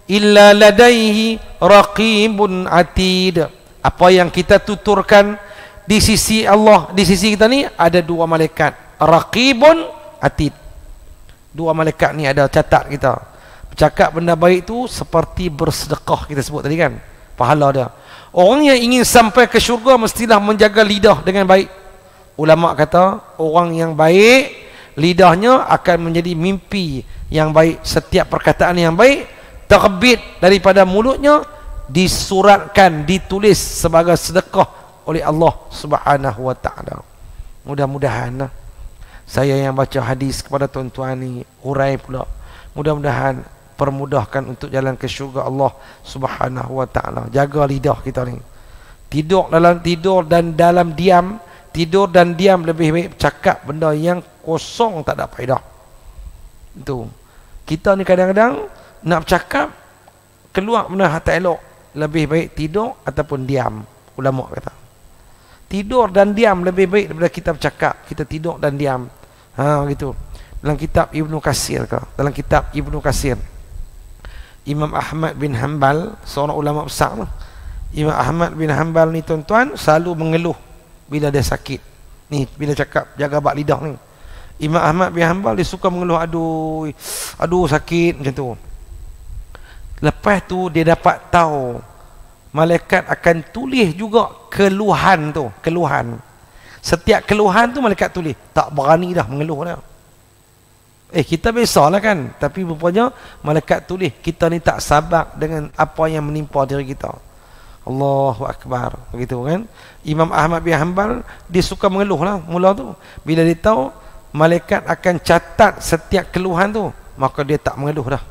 illa ladaihi raqibun atid apa yang kita tuturkan di sisi Allah di sisi kita ni ada dua malaikat raqibun atid dua malaikat ni ada catat kita bercakap benda baik tu seperti bersedekah kita sebut tadi kan pahala dia Orang yang ingin sampai ke syurga mestilah menjaga lidah dengan baik. Ulama kata orang yang baik lidahnya akan menjadi mimpi yang baik setiap perkataan yang baik terbit daripada mulutnya disuratkan ditulis sebagai sedekah oleh Allah Subhanahu wa taala. Mudah-mudahan lah. saya yang baca hadis kepada tuan-tuan ini urai pula. Mudah-mudahan permudahkan untuk jalan ke syurga Allah Subhanahu wa taala. Jaga lidah kita ni. Tidur dalam tidur dan dalam diam, tidur dan diam lebih baik cakap benda yang kosong tak ada faedah. Itu. Kita ni kadang-kadang nak bercakap keluar benda hak tak elok, lebih baik tidur ataupun diam. Ulama kata. Tidur dan diam lebih baik daripada kita bercakap. Kita tidur dan diam. Ha gitu dalam kitab Ibnu Kasir ke dalam kitab Ibnu Kasir Imam Ahmad bin Hanbal seorang ulama besar lah. Imam Ahmad bin Hanbal ni tuan-tuan selalu mengeluh bila dia sakit ni bila cakap jaga bak lidah ni Imam Ahmad bin Hanbal dia suka mengeluh aduh aduh sakit macam tu lepas tu dia dapat tahu malaikat akan tulis juga keluhan tu keluhan setiap keluhan tu malaikat tulis tak berani dah mengeluh dah Eh kita besarlah kan Tapi rupanya Malaikat tulis Kita ni tak sabar Dengan apa yang menimpa diri kita Allahu Akbar Begitu kan Imam Ahmad bin Hanbal Dia suka mengeluh lah Mula tu Bila dia tahu Malaikat akan catat Setiap keluhan tu Maka dia tak mengeluh dah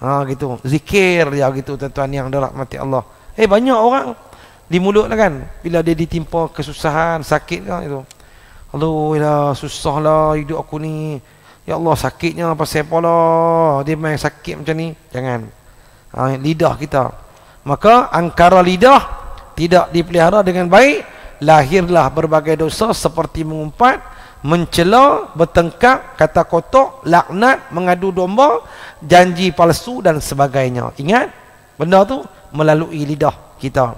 Ha gitu Zikir dia gitu Tuan-tuan yang darat mati Allah Eh banyak orang Di mulut lah kan Bila dia ditimpa kesusahan Sakit lah gitu Aduh, susah lah hidup aku ni. Ya Allah sakitnya pasal apa lah dia main sakit macam ni jangan ha, lidah kita maka angkara lidah tidak dipelihara dengan baik lahirlah berbagai dosa seperti mengumpat mencela bertengkak kata kotak laknat mengadu domba janji palsu dan sebagainya ingat benda tu melalui lidah kita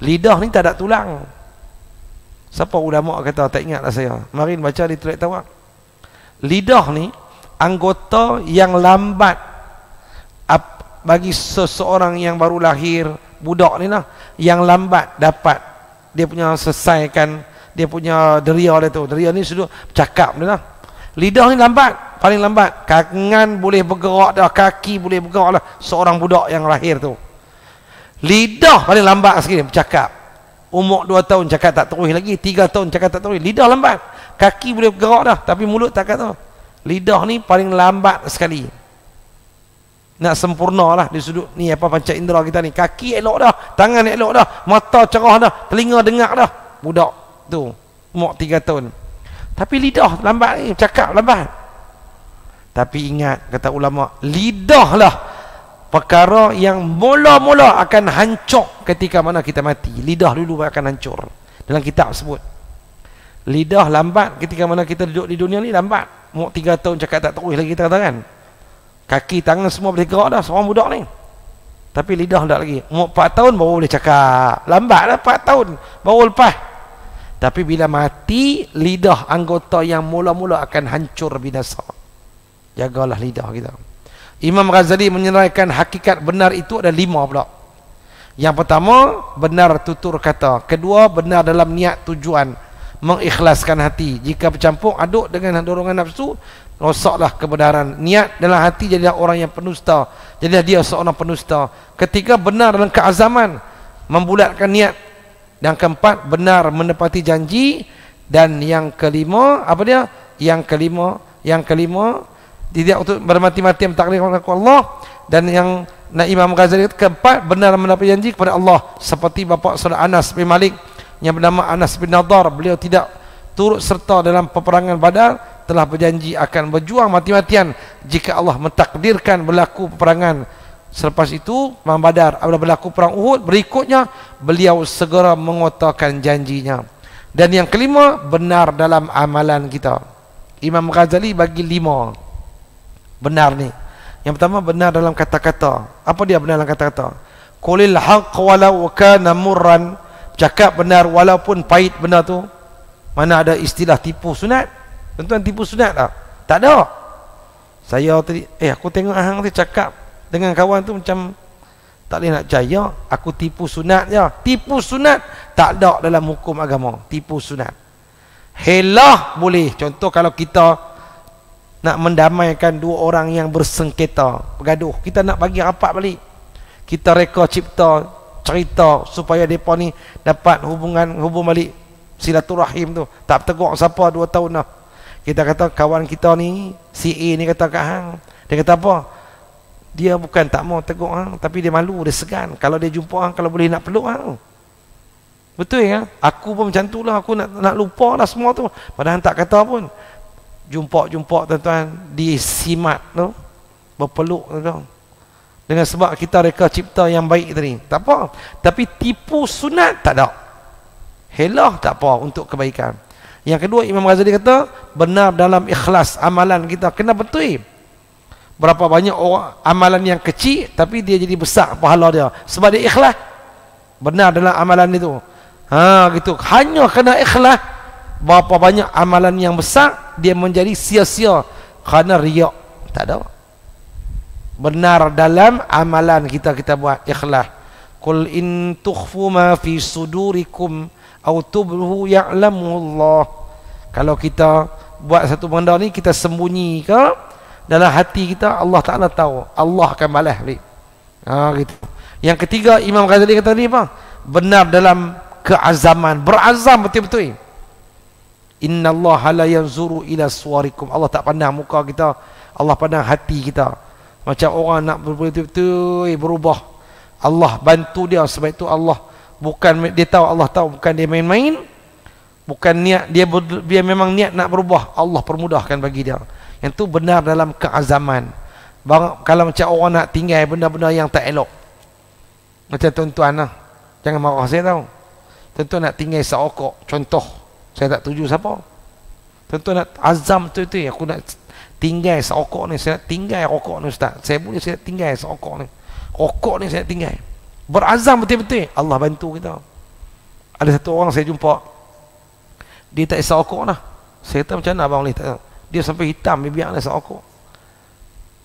lidah ni tak ada tulang siapa ulama kata tak lah saya marin baca di tulik tawak lidah ni anggota yang lambat bagi seseorang yang baru lahir budak ni lah yang lambat dapat dia punya selesaikan dia punya deria dia tu deria ni sudah cakap dia lah lidah ni lambat paling lambat kangan boleh bergerak dah kaki boleh bergerak lah seorang budak yang lahir tu lidah paling lambat sekali bercakap umur 2 tahun cakap tak terus lagi 3 tahun cakap tak terus lidah lambat kaki boleh bergerak dah tapi mulut tak kata lidah ni paling lambat sekali nak sempurna lah di sudut ni apa panca indera kita ni kaki elok dah tangan elok dah mata cerah dah telinga dengar dah budak tu umur tiga tahun tapi lidah lambat ni cakap lambat tapi ingat kata ulama lidah lah perkara yang mula-mula akan hancur ketika mana kita mati lidah dulu akan hancur dalam kitab sebut lidah lambat ketika mana kita duduk di dunia ni lambat umur tiga tahun cakap tak terus lagi kita kata kan kaki tangan semua boleh gerak dah seorang budak ni tapi lidah tak lagi umur 4 tahun baru boleh cakap lambat lah 4 tahun baru lepas tapi bila mati lidah anggota yang mula-mula akan hancur binasa jagalah lidah kita Imam Ghazali menyeraikan hakikat benar itu ada lima pula yang pertama benar tutur kata kedua benar dalam niat tujuan mengikhlaskan hati jika bercampur aduk dengan dorongan nafsu rosaklah kebenaran niat dalam hati jadilah orang yang penusta Jadi dia seorang penusta Ketika benar dalam keazaman membulatkan niat yang keempat benar menepati janji dan yang kelima apa dia yang kelima yang kelima tidak untuk bermati-mati mentakdir kepada Allah dan yang Nah Imam Ghazali keempat benar menepati janji kepada Allah seperti bapak Saudara Anas bin Malik yang bernama Anas bin Nadar beliau tidak turut serta dalam peperangan Badar telah berjanji akan berjuang mati-matian jika Allah mentakdirkan berlaku peperangan selepas itu perang Badar apabila berlaku perang Uhud berikutnya beliau segera mengotakan janjinya dan yang kelima benar dalam amalan kita Imam Ghazali bagi lima benar ni yang pertama benar dalam kata-kata apa dia benar dalam kata-kata qulil haqq walau kana murran cakap benar walaupun pahit benar tu mana ada istilah tipu sunat tuan-tuan tipu sunat tak tak ada saya tadi eh aku tengok hang tu cakap dengan kawan tu macam tak boleh nak jaya aku tipu sunat je tipu sunat tak ada dalam hukum agama tipu sunat helah boleh contoh kalau kita nak mendamaikan dua orang yang bersengketa bergaduh kita nak bagi rapat balik kita reka cipta cerita supaya depa ni dapat hubungan hubung balik silaturahim tu tak tegur siapa dua tahun dah kita kata kawan kita ni si A ni kata kat hang dia kata apa dia bukan tak mau tegur hang tapi dia malu dia segan kalau dia jumpa hang kalau boleh nak peluk hang betul ya aku pun macam itulah aku nak nak lupa lah semua tu padahal tak kata pun jumpa-jumpa tuan-tuan di simat tu berpeluk tuan-tuan dengan sebab kita reka cipta yang baik tadi. Tak apa. Tapi tipu sunat tak ada. Helah tak apa untuk kebaikan. Yang kedua Imam Ghazali kata benar dalam ikhlas amalan kita kena betul. Berapa banyak orang amalan yang kecil tapi dia jadi besar pahala dia sebab dia ikhlas. Benar dalam amalan itu. Ha gitu. Hanya kena ikhlas berapa banyak amalan yang besar dia menjadi sia-sia kerana riak. Tak ada benar dalam amalan kita kita buat ikhlas kul in tukhfu ma fi sudurikum aw tubhu ya'lamu Allah kalau kita buat satu benda ni kita sembunyi ke dalam hati kita Allah Taala tahu Allah akan balas balik ha gitu yang ketiga Imam Ghazali kata ni apa benar dalam keazaman berazam betul-betul inna Allah la yanzuru ila suwarikum Allah tak pandang muka kita Allah pandang hati kita macam orang nak berubah tu, berubah. Allah bantu dia sebab itu Allah bukan dia tahu Allah tahu bukan dia main-main. Bukan niat dia dia memang niat nak berubah. Allah permudahkan bagi dia. Yang tu benar dalam keazaman. Bang, kalau macam orang nak tinggal benda-benda yang tak elok. Macam tuan-tuan lah. Jangan marah saya tahu. Tentu nak tinggal seokok. Contoh. Saya tak tuju siapa. Tentu nak azam tu itu. Aku nak tinggal serokok ni saya tinggal rokok ni ustaz saya punya saya nak tinggal serokok ni rokok ni saya tinggal berazam betul-betul Allah bantu kita ada satu orang saya jumpa dia tak isap rokok lah saya kata macam mana abang boleh dia sampai hitam dia biar dia isap rokok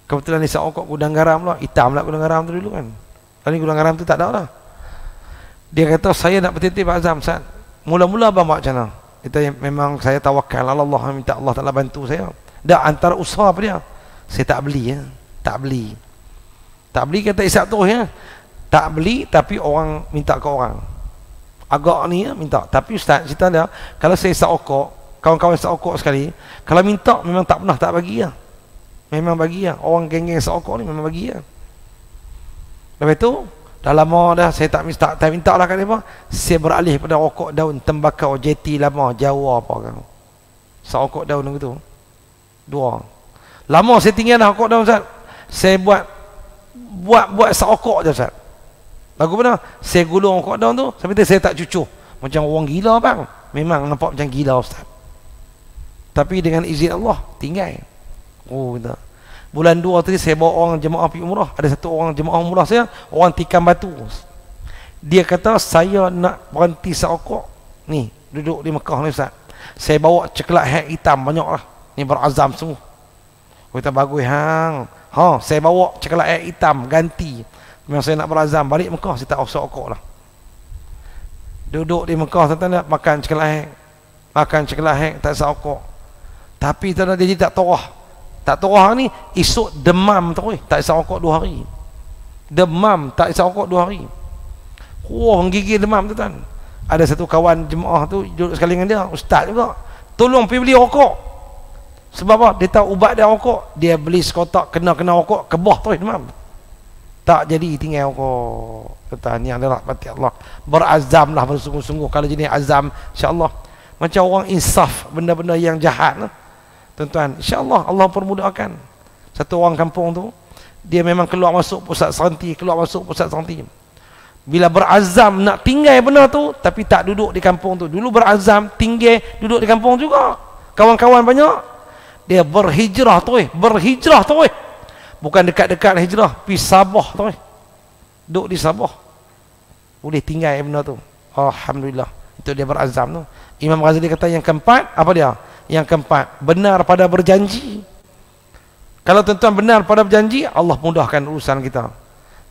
kebetulan dia isap rokok gudang garam lah hitam lah gudang garam tu dulu kan kali gudang garam tu tak ada lah dia kata saya nak betul-betul berazam mula-mula abang buat macam mana kita memang saya tawakal Allah Allah minta Allah Ta'ala bantu saya dah antara usaha apa dia saya tak beli ya tak beli tak beli kata isap terus ya tak beli tapi orang minta ke orang agak ni ya minta tapi ustaz cerita dia kalau saya isap okok kawan-kawan isap okok sekali kalau minta memang tak pernah tak bagi ya memang bagi ya orang geng-geng isap okok ni memang bagi ya lepas tu dah lama dah saya tak minta tak minta lah kan apa saya beralih pada rokok daun tembakau jeti lama jawa apa kan sokok daun gitu tu Dua. lama saya tinggal nak okok dah Ustaz saya buat buat buat seokok je Ustaz lagu mana saya gulung okok down tu sampai saya tak cucu. macam orang gila bang memang nampak macam gila Ustaz tapi dengan izin Allah tinggal oh kita bulan dua tadi saya bawa orang jemaah pergi umrah ada satu orang jemaah umrah saya orang tikam batu dia kata saya nak berhenti seokok ni duduk di Mekah ni Ustaz saya bawa coklat hat hitam banyak lah ni berazam semua Kita bagus hang ha saya bawa coklat air hitam ganti memang saya nak berazam balik Mekah saya tak usah okok lah duduk di Mekah tuan-tuan makan coklat air makan coklat air tak usah okok tapi tuan-tuan dia tak torah tak torah hari ni esok demam tu eh. tak usah okok dua hari demam tak usah okok dua hari wah gigil demam tuan-tuan ada satu kawan jemaah tu duduk sekali dengan dia ustaz juga tolong pergi beli rokok sebab apa? Dia tahu ubat dia rokok, dia beli sekotak kena-kena rokok, Keboh, terus demam. Tak jadi tinggal rokok. Kata ni adalah mati Allah. Berazamlah bersungguh-sungguh kalau jenis azam, insya-Allah. Macam orang insaf benda-benda yang jahat tu, Tuan-tuan, insya-Allah Allah permudahkan. Satu orang kampung tu, dia memang keluar masuk pusat seranti, keluar masuk pusat seranti. Bila berazam nak tinggal benda tu, tapi tak duduk di kampung tu. Dulu berazam tinggal duduk di kampung juga. Kawan-kawan banyak, dia berhijrah tu eh. berhijrah tu eh. bukan dekat-dekat hijrah pi Sabah tu eh. duduk di Sabah boleh tinggal benda tu Alhamdulillah itu dia berazam tu Imam Ghazali kata yang keempat apa dia yang keempat benar pada berjanji kalau tuan-tuan benar pada berjanji Allah mudahkan urusan kita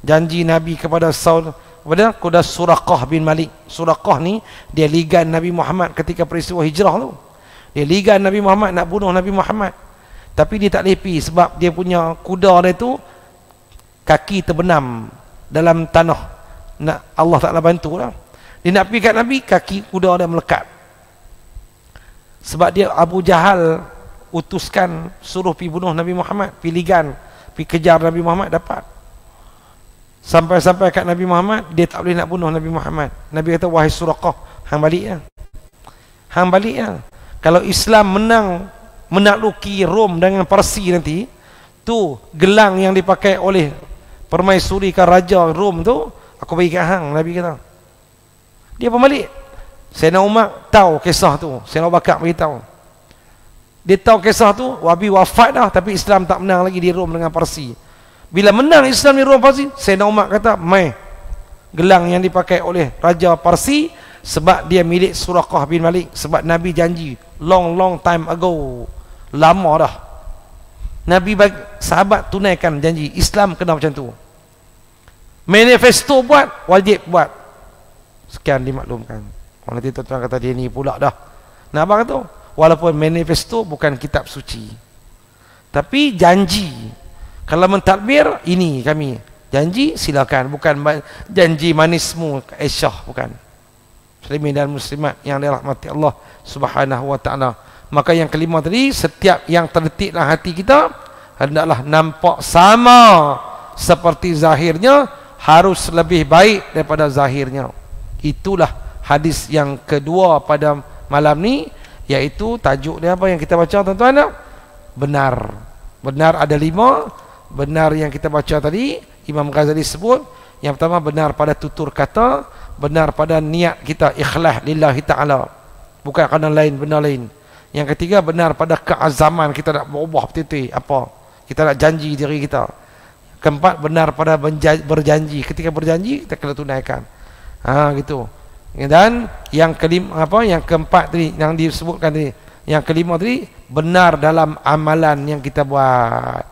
janji Nabi kepada Saul benar kuda Suraqah bin Malik Suraqah ni dia ligan Nabi Muhammad ketika peristiwa hijrah tu dia ligan Nabi Muhammad nak bunuh Nabi Muhammad. Tapi dia tak lepi sebab dia punya kuda dia tu kaki terbenam dalam tanah. Nak Allah Taala bantulah. Dia nak pergi kat Nabi kaki kuda dia melekat. Sebab dia Abu Jahal utuskan suruh pi bunuh Nabi Muhammad, pergi ligan, pergi kejar Nabi Muhammad dapat. Sampai-sampai kat Nabi Muhammad, dia tak boleh nak bunuh Nabi Muhammad. Nabi kata, wahai suraqah, hang baliklah. Hang baliklah kalau Islam menang menakluki Rom dengan Parsi nanti tu gelang yang dipakai oleh permaisuri ke raja Rom tu aku bagi ke hang Nabi kata dia pun balik Sayyidina Umar tahu kisah tu Sayyidina Bakar tahu dia tahu kisah tu Wabi wafat dah tapi Islam tak menang lagi di Rom dengan Parsi bila menang Islam di Rom Parsi Sayyidina Umar kata mai gelang yang dipakai oleh raja Parsi sebab dia milik Surakah bin Malik sebab Nabi janji long long time ago lama dah Nabi bagi, sahabat tunaikan janji Islam kena macam tu manifesto buat wajib buat sekian dimaklumkan orang nanti tuan-tuan kata dia ni pula dah nah abang tu walaupun manifesto bukan kitab suci tapi janji kalau mentadbir ini kami janji silakan bukan janji manismu Aisyah bukan muslimin dan muslimat yang dirahmati Allah Subhanahu wa taala. Maka yang kelima tadi setiap yang terdetik dalam hati kita hendaklah nampak sama seperti zahirnya harus lebih baik daripada zahirnya. Itulah hadis yang kedua pada malam ni iaitu tajuk dia apa yang kita baca tuan-tuan benar benar ada lima benar yang kita baca tadi Imam Ghazali sebut yang pertama benar pada tutur kata benar pada niat kita ikhlas lillahi ta'ala bukan kerana lain benda lain yang ketiga benar pada keazaman kita nak berubah betul apa kita nak janji diri kita keempat benar pada berjanji ketika berjanji kita kena tunaikan ha gitu dan yang kelima apa yang keempat tadi yang disebutkan tadi yang kelima tadi benar dalam amalan yang kita buat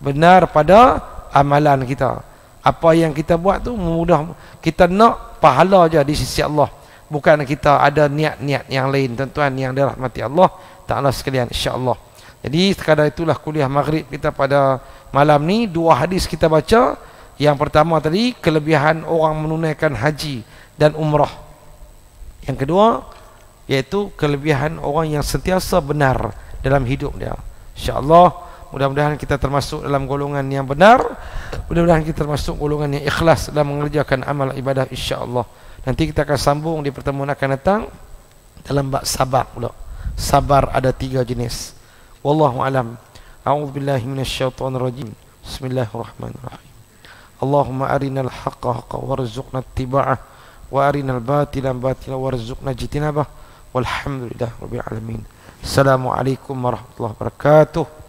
benar pada amalan kita apa yang kita buat tu mudah kita nak pahala je di sisi Allah bukan kita ada niat-niat yang lain tuan-tuan yang dirahmati Allah Ta'ala sekalian Allah jadi sekadar itulah kuliah maghrib kita pada malam ni dua hadis kita baca yang pertama tadi kelebihan orang menunaikan haji dan umrah yang kedua yaitu kelebihan orang yang sentiasa benar dalam hidup dia insyaAllah Allah mudah-mudahan kita termasuk dalam golongan yang benar mudah-mudahan kita termasuk golongan yang ikhlas dalam mengerjakan amal ibadah Insya Allah nanti kita akan sambung di pertemuan akan datang dalam bab sabar pula sabar ada tiga jenis wallahu alam a'udzubillahi minasyaitonirrajim bismillahirrahmanirrahim Allahumma arinal haqqa haqqa warzuqna ittiba'ah wa arinal batila batila warzuqna jitinabah walhamdulillah rabbil alamin assalamualaikum warahmatullahi wabarakatuh